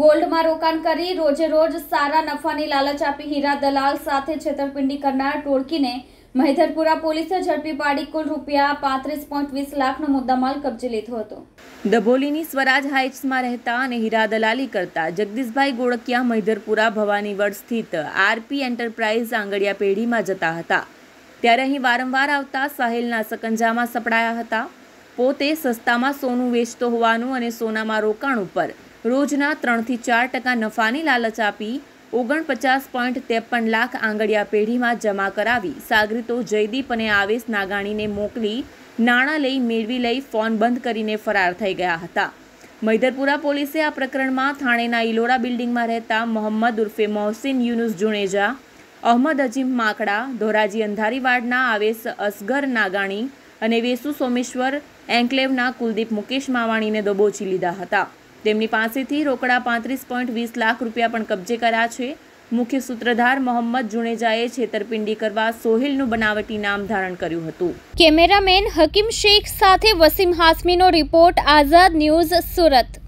ગોલ્ડમાં રોકાણ કરી રોજે રોજ સારા નફાની લાલચ આપી હીરા દલાલ સાથે છેતરપિંડી કરનાર ટોળકીને મહેધરપુરા પોલીસે ઝડપી પાડી કુલ રૂપિયા પાંત્રીસ પોઈન્ટ વીસ લાખનો મુદ્દામાલ કબજે લીધો હતો દબોલીની સ્વરાજ હાઇટ્સમાં રહેતા અને હીરા દલાલી કરતા જગદીશભાઈ ગોળકિયા મહેધરપુરા ભવાનીવડ સ્થિત આરપી એન્ટરપ્રાઇઝ આંગળિયા પેઢીમાં જતા હતા ત્યારે અહીં વારંવાર આવતા સાહેલના સકંજામાં સપડાયા હતા પોતે સસ્તામાં સોનું વેચતો હોવાનું અને સોનામાં રોકાણ ઉપર રોજના ત્રણથી ચાર ટકા નફાની લાલચ આપી ઓગણપચાસ પોઈન્ટ ત્રેપન લાખ આંગડિયા પેઢીમાં જમા કરાવી સાગરીતો જયદીપ અને આવેશ નાગાણીને મોકલી નાણાં લઈ મેળવી લઈ ફોન બંધ કરીને ફરાર થઈ ગયા હતા મૈદરપુરા પોલીસે આ પ્રકરણમાં થાણેના ઇલોડા બિલ્ડિંગમાં રહેતા મોહમ્મદ ઉર્ફે મોહસિન યુનુસ જુણેજા અહમદ અજીમ માકડા ધોરાજી અંધારીવાડના આવેશ અસગર નાગાણી અને વેસુ સોમેશ્વર એન્કલેવના કુલદીપ મુકેશ માવાણીને દબોચી લીધા હતા તેમની પાસેથી રોકડા પાંત્રીસ પોઈન્ટ વીસ લાખ રૂપિયા પણ કબજે કર્યા છે મુખ્ય સૂત્રધાર મોહમ્મદ જુણેજાએ છેતરપિંડી કરવા સોહિલનું બનાવટી નામ ધારણ કર્યું હતું કેમેરામેન હકીમ શેખ સાથે વસીમ હાસમીનો રિપોર્ટ આઝાદ ન્યૂઝ સુરત